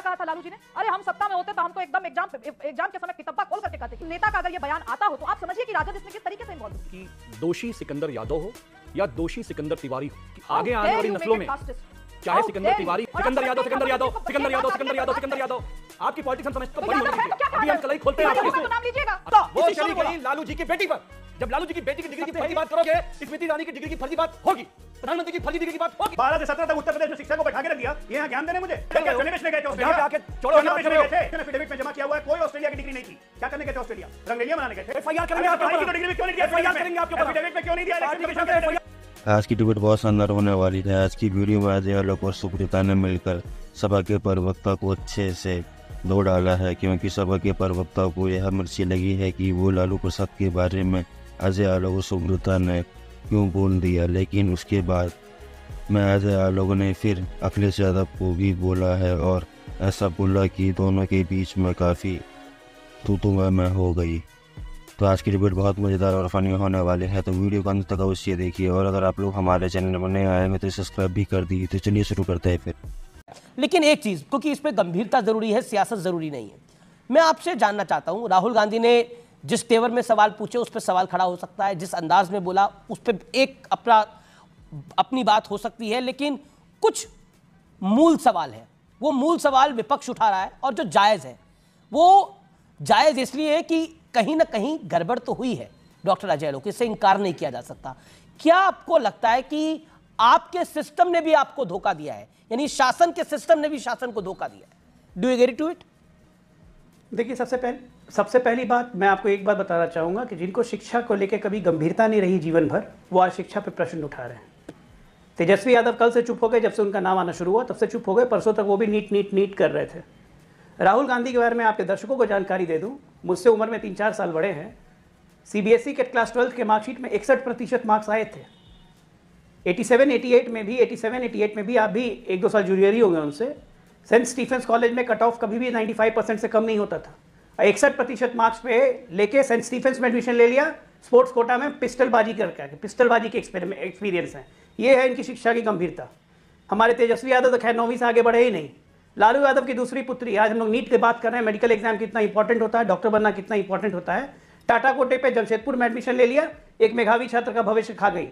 क्या कहा था लालू जी ने अरे हम सत्ता में होते तो हमको एकदम एग्जाम एग्जाम के समय किताबा खोल करके कहते नेता का अगर ये बयान आता हो तो आप समझिए कि राजद इसमें किस तरीके से इन्वॉल्व की दोषी सिकंदर यादव हो या दोषी सिकंदर तिवारी हो आगे आने वाली नस्लों में चाहे सिकंदर तिवारी सिकंदर यादव सिकंदर यादव सिकंदर यादव सिकंदर यादव सिकंदर यादव आपकी पॉलिटिक्स समझ तो, तो बड़ी अभी हम कलाई खोलते हैं तो आपके नाम लीजिएगा तो वो चली गई लालू जी की बेटी पर जब लालू जी की बेटी की डिग्री की फर्जी बात करोगे स्मृति ईरानी की डिग्री की फर्जी बात होगी प्रधानमंत्री की फर्जी की बात होगी बारह से सत्रह तक उत्तर प्रदेश में शिक्षा को बैठा के रख दिया यहाँ ज्ञान देने मुझे जमा किया हुआ है कोई ऑस्ट्रेलिया की डिग्री नहीं थी क्या करने गए थे ऑस्ट्रेलिया रंगेलिया बनाने गए थे आज की डिबेट बहुत शानदार होने वाली है आज की ब्यूरी में आज लोग और सुप्रीता ने मिलकर सभा के प्रवक्ता को अच्छे से दो डाला है क्योंकि सभा के प्रवक्ता को यह मिर्ची लगी है कि वो लालू प्रसाद के बारे में अजय आलोक सुब्रता ने क्यों बोल दिया लेकिन उसके बाद मैं महज लोगों ने फिर अखिलेश यादव को भी बोला है और ऐसा बोला कि दोनों के बीच में काफ़ी तो तो मैं हो गई तो आज की रिपोर्ट बहुत मज़ेदार और फनी होने वाले है तो वीडियो को अंत तक अवश्य देखिए और अगर आप लोग हमारे चैनल पर नए आए हैं तो सब्सक्राइब भी कर दीजिए तो चलिए शुरू करते हैं फिर लेकिन एक चीज़ क्योंकि इस पर गंभीरता ज़रूरी है सियासत ज़रूरी नहीं है मैं आपसे जानना चाहता हूँ राहुल गांधी ने जिस तेवर में सवाल पूछे उस पर सवाल खड़ा हो सकता है जिस अंदाज में बोला उस पर एक अपना अपनी बात हो सकती है लेकिन कुछ मूल सवाल है वो मूल सवाल विपक्ष उठा रहा है और जो जायज़ है वो जायज़ इसलिए है कि कहीं ना कहीं गड़बड़ तो हुई है डॉक्टर अजय लोक इससे इनकार नहीं किया जा सकता क्या आपको लगता है कि आपके सिस्टम ने भी आपको धोखा दिया है यानी शासन के सिस्टम ने भी शासन को धोखा दिया है डू यू टू इट देखिए सबसे पहले सबसे पहली बात मैं आपको एक बात बताना चाहूँगा कि जिनको शिक्षा को लेकर कभी गंभीरता नहीं रही जीवन भर वो आज शिक्षा पर प्रश्न उठा रहे हैं तेजस्वी यादव कल से चुप हो गए जब से उनका नाम आना शुरू हुआ तब से चुप हो गए परसों तक वो भी नीट नीट नीट कर रहे थे राहुल गांधी के बारे में आपके दर्शकों को जानकारी दे दूँ मुझसे उम्र में तीन चार साल बड़े हैं ई e के क्लास ट्वेल्थ के मार्कशीट में इकसठ प्रतिशत मार्क्स आए थे 87, 88 में भी 87, 88 में भी आप भी एक दो साल जूनियर ही होंगे उनसे सेंट स्टीफेंस कॉलेज में कट ऑफ कभी भी 95 परसेंट से कम नहीं होता था इकसठ प्रतिशत मार्क्स पे लेके सेंट स्टीफेंस में एडमिशन ले लिया स्पोर्ट्स कोटा में पिस्टलबाजी करके पिस्टलबाजी के एक्सपीरियंस हैं ये है इनकी शिक्षा की गंभीरता हमारे तेजस्वी यादव तो खैर नौवीं से आगे बढ़े ही नहीं लालू यादव की दूसरी पुत्री आज हम लोग नीट की बात कर रहे हैं मेडिकल एग्जाम कितना इंपॉर्टेंट होता है डॉक्टर बनना कितना इंपॉर्टेंट होता है टाटा कोटे पे जमशेदपुर में एडमिशन ले लिया एक मेघावी छात्र का भविष्य खा गई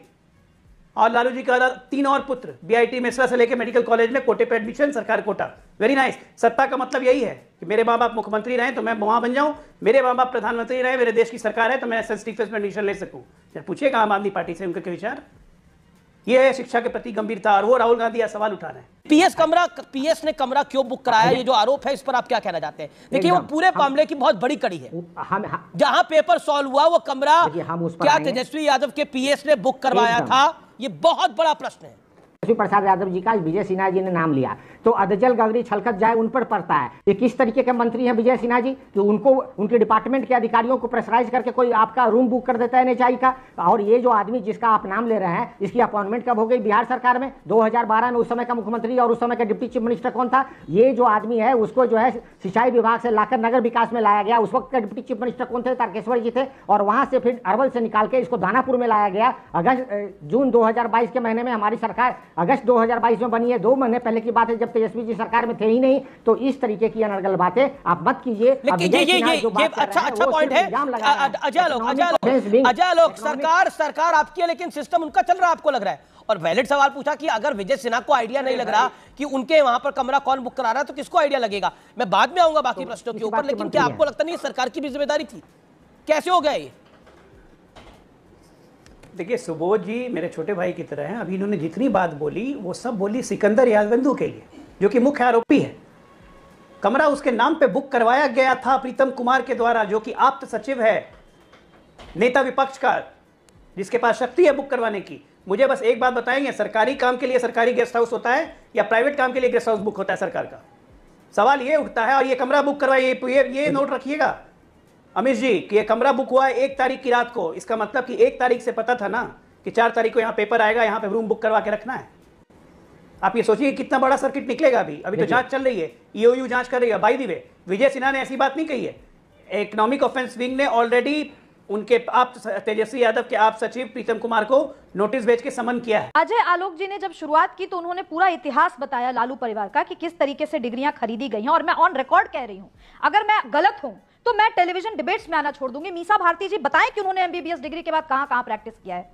और लालू जी का तीन और पुत्र बीआईटी मिश्रा से लेकर मेडिकल कॉलेज में कोटे पे एडमिशन सरकार कोटा वेरी नाइस सत्ता का मतलब यही है कि मेरे माँ बाप मुख्यमंत्री रहे तो मैं वहाँ बन जाऊँ मेरे माँ बाप प्रधानमंत्री रहे मेरे देश की सरकार है तो मैं एस में एडमिशन ले सकूँ पूछिएगा आम आदमी पार्टी से उनके विचार ये है शिक्षा के प्रति गंभीरता और वो राहुल गांधी यह सवाल उठा रहे हैं पीएस कमरा पीएस ने कमरा क्यों बुक कराया ये जो आरोप है इस पर आप क्या कहना चाहते हैं देखिए वो पूरे मामले की बहुत बड़ी कड़ी है हम जहां पेपर सॉल्व हुआ वो कमरा क्या तेजस्वी यादव के पीएस ने बुक करवाया था ये बहुत बड़ा प्रश्न है तेजस्वी प्रसाद यादव जी का विजय सिन्हा जी ने नाम लिया तो अदजल गगरी छलखत जाए उन पर पड़ता है ये किस तरीके के मंत्री हैं विजय सिन्हा जी तो उनको उनके डिपार्टमेंट के अधिकारियों को प्रेशराइज करके कोई आपका रूम बुक कर देता है एनएचआई का और ये जो आदमी जिसका आप नाम ले रहे हैं इसकी अपॉइंटमेंट कब हो गई बिहार सरकार में दो में उस समय का मुख्यमंत्री और उस समय का डिप्टी चीफ मिनिस्टर कौन था ये जो आदमी है उसको जो है सिंचाई विभाग से लाकर नगर विकास में लाया गया उस वक्त का डिप्टी चीफ मिनिस्टर कौन थे तारकेश्वर जी थे और वहां से फिर अरवल से निकाल के इसको दानापुर में लाया गया अगस्त जून 2022 के महीने में हमारी सरकार अगस्त 2022 में बनी है दो महीने पहले की बात है जब तेजस्वी जी सरकार में थे ही नहीं तो इस तरीके की अनर्गल बातें आप मत कीजिए ये ये ये ये अच्छा अच्छा पॉइंट है अजय अजय अजय सरकार सरकार आपकी है लेकिन सिस्टम उनका चल रहा है आपको लग रहा है और वैलिड सवाल पूछा कि अगर विजय सिन्हा को आइडिया नहीं लग रहा कि उनके वहां पर कमरा कौन बुक करा रहा है तो किसको आइडिया लगेगा मैं बाद में आऊंगा बाकी तो प्रश्नों के ऊपर लेकिन क्या आपको लगता नहीं सरकार की भी जिम्मेदारी थी कैसे हो गया ये देखिए सुबोध जी मेरे छोटे भाई की तरह हैं अभी इन्होंने जितनी बात बोली वो सब बोली सिकंदर यादवंदू के लिए जो कि मुख्य आरोपी है कमरा उसके नाम पे बुक करवाया गया था प्रीतम कुमार के द्वारा जो कि आप्त सचिव है नेता विपक्ष का जिसके पास शक्ति है बुक करवाने की मुझे बस एक बात बताएंगे सरकारी काम के लिए सरकारी गेस्ट हाउस होता है या प्राइवेट काम के लिए गेस्ट हाउस बुक होता है सरकार का सवाल ये उठता है और ये कमरा बुक करवाइए ये, ये नोट रखिएगा अमित जी कि ये कमरा बुक हुआ है एक तारीख की रात को इसका मतलब कि एक तारीख से पता था ना कि चार तारीख को यहाँ पेपर आएगा यहाँ पे रूम बुक करवा के रखना है आप ये सोचिए कितना बड़ा सर्किट निकलेगा अभी अभी तो जांच चल रही है ईओयू e जांच कर रही है बाई वे विजय सिन्हा ने ऐसी बात नहीं कही है इकोनॉमिक ऑफेंस विंग ने ऑलरेडी उनके आप तेजस्वी यादव के आप सचिव प्रीतम कुमार को नोटिस भेज के समन किया है अजय आलोक जी ने जब शुरुआत की तो उन्होंने पूरा इतिहास बताया लालू परिवार का कि किस तरीके से डिग्रियां खरीदी गई हैं और मैं ऑन रिकॉर्ड कह रही हूं अगर मैं गलत हूं तो मैं टेलीविजन डिबेट्स में आना छोड़ दूंगी मीसा भारती जी बताएं कि उन्होंने एमबीबीएस डिग्री के बाद कहां कहां प्रैक्टिस किया है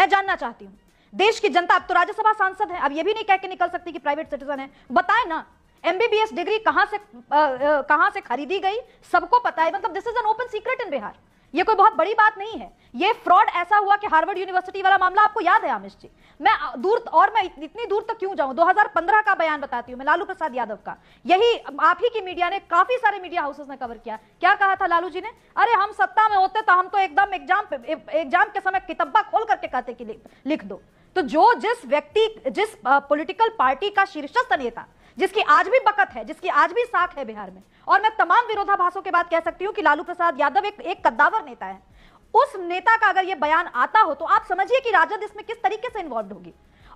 मैं जानना चाहती हूं देश की जनता अब तो राज्यसभा सांसद है अब यह भी नहीं कह के निकल सकती कि प्राइवेट सिटीजन है बताए ना एमबीबीएस डिग्री कहां से आ, आ, कहां से खरीदी गई सबको पता है मतलब this is an open secret in Bihar ये कोई बहुत बड़ी बात नहीं है ये फ्रॉड ऐसा हुआ कि हार्वर्ड यूनिवर्सिटी वाला मामला आपको याद है आमिश जी मैं दूर और मैं इतनी दूर तक क्यों जाऊं 2015 का बयान बताती हूँ मैं लालू प्रसाद यादव का यही आप ही की मीडिया ने काफी सारे मीडिया हाउसेस ने कवर किया क्या कहा था लालू जी ने अरे हम सत्ता में होते तो हम तो एकदम एग्जाम एग्जाम के समय कितब्बा खोल करके कहते कि लिख दो तो जो जिस व्यक्ति जिस पोलिटिकल पार्टी का शीर्षस्थ नेता जिसकी आज भी बकत है जिसकी आज भी साख है बिहार में और मैं तमाम विरोधाभासों के बाद कह सकती हूँ कि लालू प्रसाद यादव एक, एक कद्दावर नेता है उस नेता का अगर ये बयान आता हो तो आप समझिए कि राजद इसमें किस तरीके से इन्वॉल्व होगी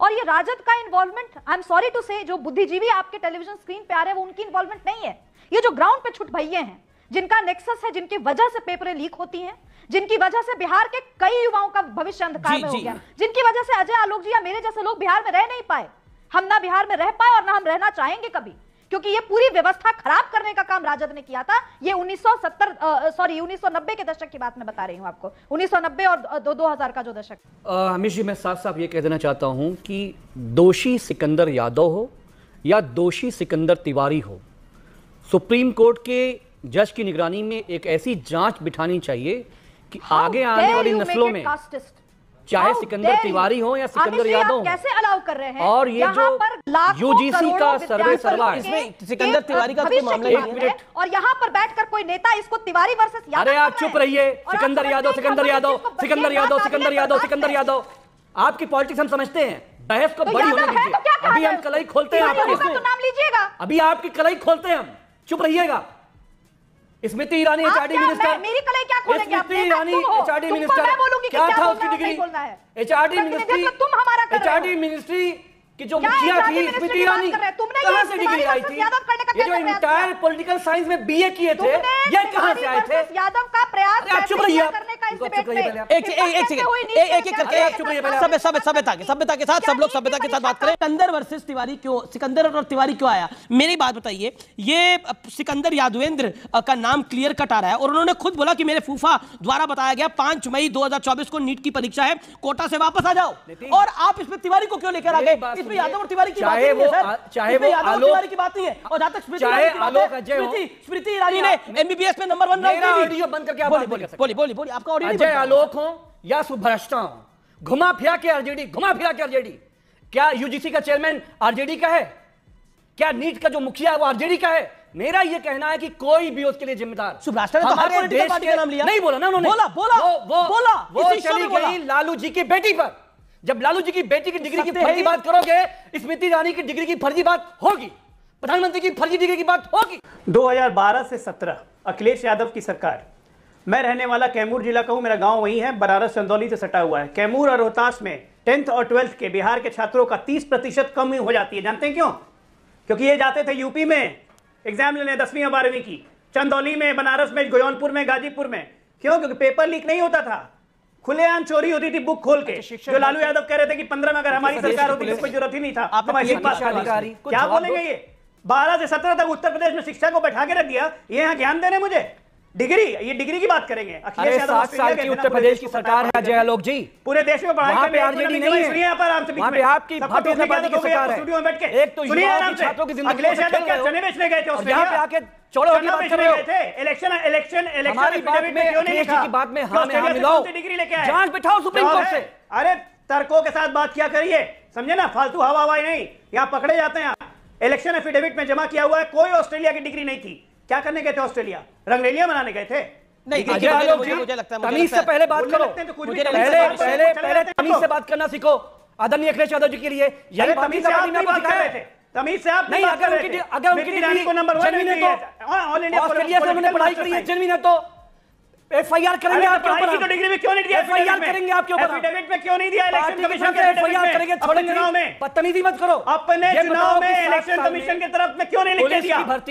और ये राजद का involvement I am sorry to say जो बुद्धिजीवी आपके टेलीविजन स्क्रीन पे आ रहे हैं वो उनकी इन्वॉल्वमेंट नहीं है ये जो ग्राउंड पे छुट भैये हैं जिनका नेक्सस है जिनकी वजह से पेपरें लीक होती हैं जिनकी वजह से बिहार के कई युवाओं का भविष्य अंधकार में हो गया जिनकी वजह से अजय आलोक जी या मेरे जैसे लोग बिहार में रह नहीं पाए हम ना बिहार में रह पाए और ना हम रहना चाहेंगे कभी क्योंकि ये पूरी व्यवस्था खराब करने का काम राजद ने किया था ये 1970 सॉरी 1990 के दशक की बात मैं बता रही हूँ आपको 1990 और दो दो हजार का जो दशक हमेश जी मैं साफ साफ ये कह देना चाहता हूँ कि दोषी सिकंदर यादव हो या दोषी सिकंदर तिवारी हो सुप्रीम कोर्ट के जज की निगरानी में एक ऐसी जांच बिठानी चाहिए कि आगे आने वाली नस्लों में चाहे सिकंदर तिवारी हो या सिकंदर यादव कैसे अलाउ कर रहे हैं और ये जो यूजीसी का सर्वे सर्वा सिकंदर तिवारी का कोई मामला एक मिनट और यहाँ पर बैठकर कोई नेता इसको तिवारी वर्सेस अरे आप चुप रहिए सिकंदर यादव सिकंदर यादव सिकंदर यादव सिकंदर यादव सिकंदर यादव आपकी पॉलिटिक्स हम समझते हैं बहस को तो तो बड़ी होने दीजिए तो अभी हम कलाई खोलते हैं आपके अभी आपकी कलाई खोलते हैं हम चुप रहिएगा स्मृति ईरानी एचआरडी मिनिस्टर मेरी कलाई क्या खोलेंगे आप स्मृति ईरानी एचआरडी मिनिस्टर मैं बोलूंगी क्या था उसकी डिग्री एचआरडी मिनिस्ट्री तुम हमारा कर एचआरडी मिनिस्ट्री कि जो मुखिया थी स्मृति ईरानी कहां से डिग्री आई थी ये जो इंटायर पॉलिटिकल साइंस में बीए किए थे ये कहां से आए थे यादव का एक करके के साथ बात और तिवारी क्यों आया मेरी बात बताइए ये सिकंदर यादवेंद्र का नाम क्लियर कट आ रहा है और उन्होंने खुद बोला की मेरे फूफा द्वारा बताया गया पांच मई दो हजार चौबीस को नीट की परीक्षा है कोटा से वापस आ जाओ और आप इसमें तिवारी को क्यों लेकर आ गए यादव और तिवारी की बात नहीं है और जहां तक स्मृति ईरानी ने एमबीबीएस में नंबर वन बंद करके अजय आलोक हो या सुभ्रष्टा हो घुमा फिरा के आरजेडी घुमा फिरा के आरजेडी क्या यूजीसी का चेयरमैन आरजेडी का है क्या नीट का जो मुखिया है वो आरजेडी का है मेरा ये कहना है कि कोई भी उसके लिए जिम्मेदार सुभ्राष्ट्र ने तो हर देश के नाम लिया नहीं बोला ना उन्होंने बोला बोला वो वो, बोला वो इसी चली गई लालू जी की बेटी पर जब लालू जी की बेटी की डिग्री की फर्जी बात करोगे स्मृति ईरानी की डिग्री की फर्जी बात होगी प्रधानमंत्री की फर्जी डिग्री की बात होगी दो से सत्रह अखिलेश यादव की सरकार मैं रहने वाला कैमूर जिला का हूँ मेरा गांव वहीं है बनारस चंदौली से सटा हुआ है कैमूर और रोहतास में टेंथ और ट्वेल्थ के बिहार के छात्रों का तीस प्रतिशत कम ही हो जाती है जानते हैं क्यों क्योंकि ये जाते थे यूपी में एग्जाम लेने दसवीं और बारहवीं की चंदौली में बनारस में गोयनपुर में गाजीपुर में क्यों क्योंकि पेपर लीक नहीं होता था खुलेआम चोरी होती थी बुक खोल के अच्छा, जो लालू यादव कह रहे थे कि पंद्रह में अगर अच्छा, हमारी सरकार होती तो कोई जरूरत ही नहीं था क्या बोलेंगे ये बारह से सत्रह तक उत्तर प्रदेश में शिक्षा को बैठा के रख दिया ये यहाँ ज्ञान देने मुझे डिग्री ये डिग्री की बात करेंगे अखिलेश यादव सात साल की उत्तर प्रदेश की सरकार है अजय आलोक जी पूरे देश में पढ़ाई नहीं आपकी तो अखिलेश यादव क्या चने बेचने गए थे इलेक्शन इलेक्शन इलेक्शन डिग्री लेके आए बिठाओ सुप्रीम कोर्ट से अरे तर्कों के साथ बात किया करिए समझे ना फालतू हवा हवाई नहीं यहाँ पकड़े जाते हैं इलेक्शन एफिडेविट में जमा किया हुआ है कोई ऑस्ट्रेलिया की डिग्री नहीं थी क्या करने गए थे ऑस्ट्रेलिया रंगरेलिया मनाने गए थे नहीं तो आदरणीय अखिलेश यादव जी के लिए यही तमीज से आप बात कर रहे थे तमीज से आप नहीं अगर उनकी अगर उनकी डिग्री को नंबर 1 नहीं तो ऑल इंडिया हाँ, ऑस्ट्रेलिया से उन्होंने पढ़ाई करी है तो एफआईआर तो करेंगे आपके ऊपर तो डिग्री में क्यों नहीं दिया एफआईआर करेंगे आपके ऊपर एफिडेविट में क्यों नहीं दिया इलेक्शन कमीशन के एफआईआर करेंगे छोड़ेंगे चुनाव में बदतमीजी मत करो अपने चुनाव में इलेक्शन कमीशन की तरफ में क्यों नहीं लिख दिया